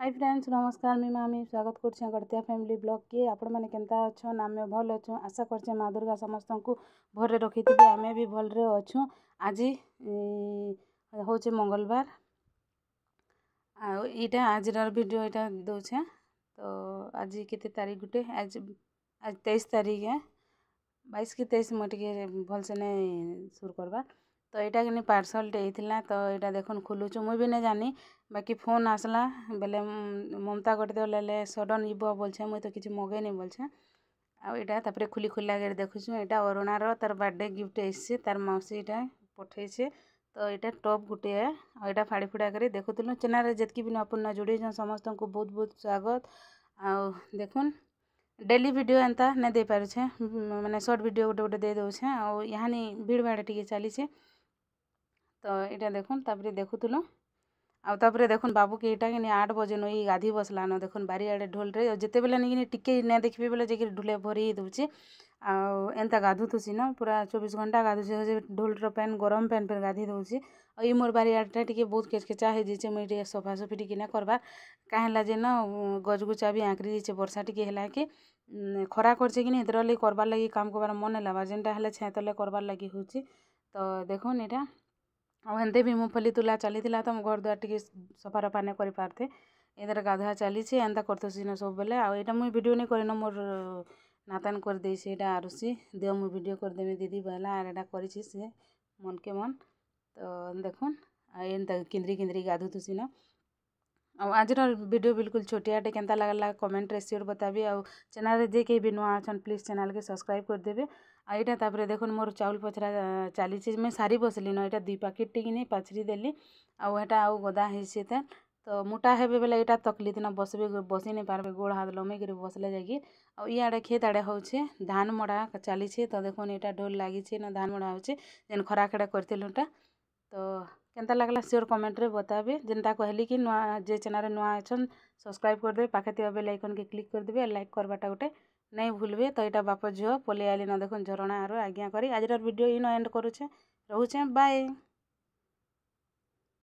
high friends ନମସ୍କାର ମୁଇଁ ମାମି ସ୍ୱାଗତ କରୁଛେ ଗଡ଼ତିଆ ଫ୍ୟାମିଲି ବ୍ଲଗ୍କେ ଆପଣମାନେ କେନ୍ତା ଅଛନ୍ ଆମେ ଭଲ୍ ଅଛୁଁ ଆଶା କରୁଛେ ମା ଦୁର୍ଗା ସମସ୍ତଙ୍କୁ ଭଲରେ ରଖିଥିବେ ଆମେ ବି ଭଲରେ ଅଛୁଁ ଆଜି ହେଉଛେ ମଙ୍ଗଲବାର ଆଉ ଇଟା ଆଜିର ଭିଡ଼ିଓ ଇଟା ଦଉଛେ ତ ଆଜି କେତେ ତାରିଖ ଗୁଟେ ଆଜି ଆଜି ତେଇଶ ତାରିଖ ବାଇଶ କି ତେଇଶ ମୁଇଁ ଟିକେ ଭଲସେ ନାଇଁ ସୁର୍ କର୍ବାର୍ तो यहाँ कि पार्सलटे तो यहाँ देख खुलू मुई भी नहीं जानी बाकी फोन आसला बोले ममता गोटे दे सडन जीव छे मुई तो किसी मगे नहीं छे आईटा खुली खुला कर देखु ये अरुणार तार बार्थडे गिफ्ट आई तार मौसी यहाँ से तो ये टप गोटे यहाँ फाड़ी फुड़ा कर देखुल चेनारे जितकी भी नपूर्ण जोड़े समस्त को बहुत बहुत स्वागत आ देख डेली वीडियो एंता नहीं दे पारे मैंने सर्ट भिड गोटे गोटे दे दौछे आ यहाँ भीड़ भाड़ टी चली তো এটা দেখুন তাপরে দেখুଥିଲୁ ଆଉ ତାପରେ ଦେଖୁନ୍ ବାବୁକେ ଏଇଟାକେ ନି ଆଠ୍ ବଜେନୁ ଏଇ ଗାଧି ବସଲାନ ଦେଖୁନ୍ ବାରିଆଡ଼େ ଢୋଲ୍ରେ ଯେତେବେଲେ ନେଇକିନି ଟିକେ ନାଇଁ ଦେଖିବି ବେଲେ ଯାଇକିରି ଢୁଲେ ଭରି ଦଉଛେ ଆଉ ଏନ୍ତା ଗାଧୁଥିସି ନା ପୁରା ଚବିଶ ଘଣ୍ଟା ଗାଧୁଛେ ଢୋଲ୍ର ପେନ୍ ଗରମ ପେନ୍ ଫେର୍ ଗାଧି ଦଉଛେ ଆଉ ଇ ମୋର୍ ବାରିଆଡ଼ଟା ଟିକେ ବହୁତ କେଚ୍କେଚା ହେଇଯାଇଛେ ମୁଇଁ ଟିକେ ସଫାସଫି ଟିକେ ନାଇଁ କର୍ବାର୍ କାଁ ହେଲା ଯେ ନା ଗଛଗୁଛା ବି ଆଙ୍କ୍ରି ଯାଇଛେ ବର୍ଷା ଟିକେ ହେଲା କି ଖରା କରିଛେ କି ନି ହେଥିରର୍ ଲାଗି କର୍ବାର୍ ଲାଗି କାମ୍ କର୍ବାର୍ ମନ୍ ନାଇଁ ଲାଗ୍ବାର୍ ଯେନ୍ଟା ହେଲେ ଛାଏଁ ତଲେ କର୍ବାର୍ ଲାଗି ହଉଛେ ତ ଦେଖୁନ୍ ଇଟା ଆଉ ହେନ୍ତି ବି ମୁଫଲି ତୁଲା ଚାଲିଥିଲା ତ ମୁଁ ଘର ଦ୍ୱାର ଟିକେ ସଫାରଫା ନାଇଁ କରିପାରତେ ଏନ୍ତାରେ ଗାଧୁଆ ଚାଲିଛି ଏନ୍ତା କରିଥିସିନ ସବୁବେଲେ ଆଉ ଏଇଟା ମୁଇଁ ଭିଡ଼ିଓ ନାଇଁ କରିନ ମୋର ନାତାନ୍ କରିଦେଇଛି ଏଇଟା ଆରୁସି ଦିଅ ମୁଇଁ ଭିଡ଼ିଓ କରିଦେମି ଦିଦି ବହେଲା ଆର୍ ଏଇଟା କରିଛି ସେ ମନ୍କେ ମନ୍ ତ ଦେଖୁନ୍ ଆଉ ଏନ୍ତା କିନ୍ଦ୍ରି କିନ୍ଦ୍ରି ଗାଧୁଥିସିନ आज भिडियो बिल्कुल छोटियाटे के लगला कमेंट रे सियोर बताबी आ चेल जे कहीं भी नुआ अच्छा प्लीज चैनल के सब्सक्राइब करदे आईटा तापर देखुन मोर चाउल पचरा चली मुझे सारी बसली न यहाँ दुई पैकेट टी नहीं पाचरी देली आटा आउ गदा होते तो मोटा हे बेले यहाँ तकली दिन बसबे बसी नहीं पार्बे गोड़ हाथ लमे कर बसले जाकि आड़े खेत आड़े हो धान मड़ा चली तो देखो यहाँ ढोल लगी धान मड़ा होचे जेन खरा खेड़ा तो কেন্তা লাগলা ସିଓର କମେଣ୍ଟରେ ବତାବେ ଯେନ୍ତା କହିଲି କି ନୂଆ ଯେ ଚ୍ୟାନେଲ୍ରେ ନୂଆ ଅଛନ୍ ସବସ୍କ୍ରାଇବ୍ କରିଦେବେ ପାଖେ ଥିବା ବେଲ୍ ଆଇକନ୍କେ କ୍ଲିକ୍ କରିଦେବେ ଆର୍ ଲାଇକ୍ କର୍ବାଟା ଗୋଟେ ନାଇଁ ଭୁଲବେ ତ ଏଇଟା ବାପ ଝିଅ ପଲେଇ ଆଇଲି ନ ଦେଖୁନ୍ ଝରଣା ଆରୁ ଆଜ୍ଞା କରି ଆଜିର ଭିଡ଼ିଓ ଇନ ଏଣ୍ଡ କରୁଛେଁ ରହୁଛେଁ ବାଏ